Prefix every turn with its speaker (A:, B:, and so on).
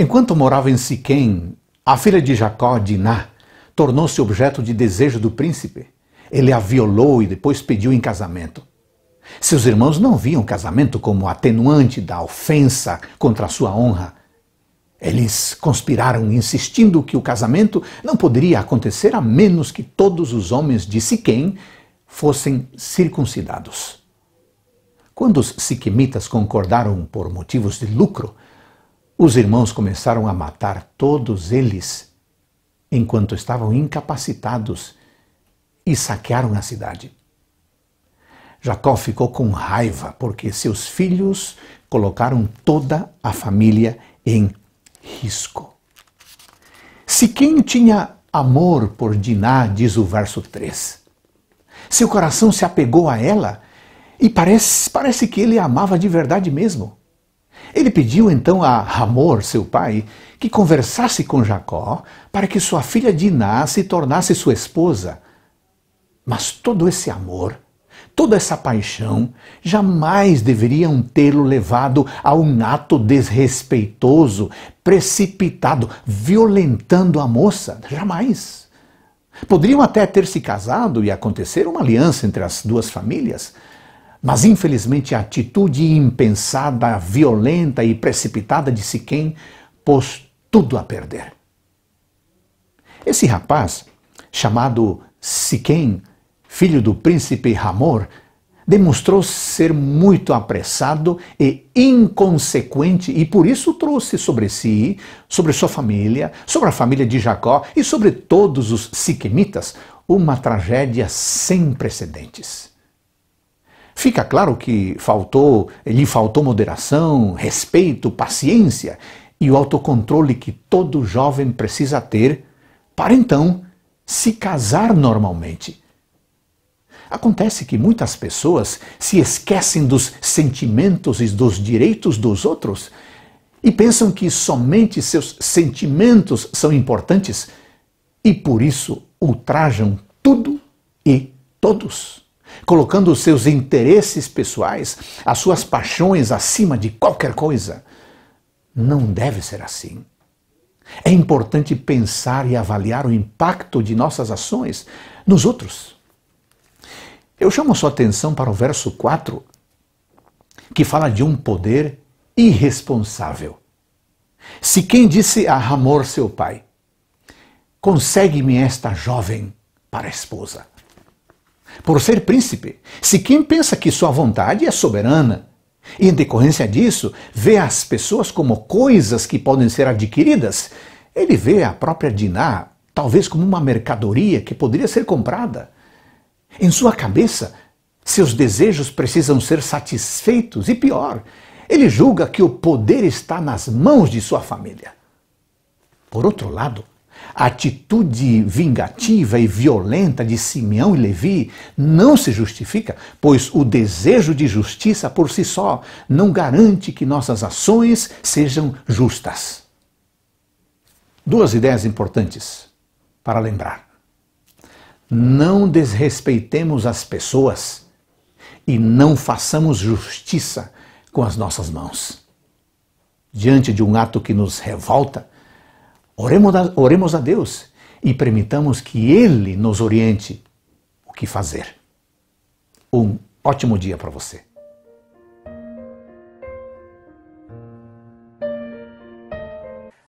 A: Enquanto morava em Siquém, a filha de Jacó, Diná, tornou-se objeto de desejo do príncipe. Ele a violou e depois pediu em casamento. Seus irmãos não viam o casamento como atenuante da ofensa contra a sua honra. Eles conspiraram insistindo que o casamento não poderia acontecer a menos que todos os homens de Siquém fossem circuncidados. Quando os siquemitas concordaram por motivos de lucro, os irmãos começaram a matar todos eles enquanto estavam incapacitados e saquearam a cidade. Jacó ficou com raiva porque seus filhos colocaram toda a família em risco. Se quem tinha amor por Diná, diz o verso 3, seu coração se apegou a ela e parece, parece que ele a amava de verdade mesmo. Ele pediu então a Hamor, seu pai, que conversasse com Jacó para que sua filha Diná se tornasse sua esposa. Mas todo esse amor, toda essa paixão, jamais deveriam tê-lo levado a um ato desrespeitoso, precipitado, violentando a moça. Jamais. Poderiam até ter se casado e acontecer uma aliança entre as duas famílias, mas infelizmente a atitude impensada, violenta e precipitada de Siquém pôs tudo a perder. Esse rapaz, chamado Siquém, filho do príncipe Hamor, demonstrou ser muito apressado e inconsequente e por isso trouxe sobre si, sobre sua família, sobre a família de Jacó e sobre todos os siquemitas uma tragédia sem precedentes. Fica claro que faltou, lhe faltou moderação, respeito, paciência e o autocontrole que todo jovem precisa ter para então se casar normalmente. Acontece que muitas pessoas se esquecem dos sentimentos e dos direitos dos outros e pensam que somente seus sentimentos são importantes e por isso ultrajam tudo e todos colocando os seus interesses pessoais, as suas paixões acima de qualquer coisa. Não deve ser assim. É importante pensar e avaliar o impacto de nossas ações nos outros. Eu chamo sua atenção para o verso 4, que fala de um poder irresponsável. Se quem disse a Ramor, seu pai, consegue-me esta jovem para esposa, por ser príncipe, se quem pensa que sua vontade é soberana e, em decorrência disso, vê as pessoas como coisas que podem ser adquiridas, ele vê a própria Diná talvez como uma mercadoria que poderia ser comprada. Em sua cabeça, seus desejos precisam ser satisfeitos e pior, ele julga que o poder está nas mãos de sua família. Por outro lado, a atitude vingativa e violenta de Simeão e Levi não se justifica, pois o desejo de justiça por si só não garante que nossas ações sejam justas. Duas ideias importantes para lembrar. Não desrespeitemos as pessoas e não façamos justiça com as nossas mãos. Diante de um ato que nos revolta, Oremos a, oremos a Deus e permitamos que Ele nos oriente o que fazer. Um ótimo dia para você.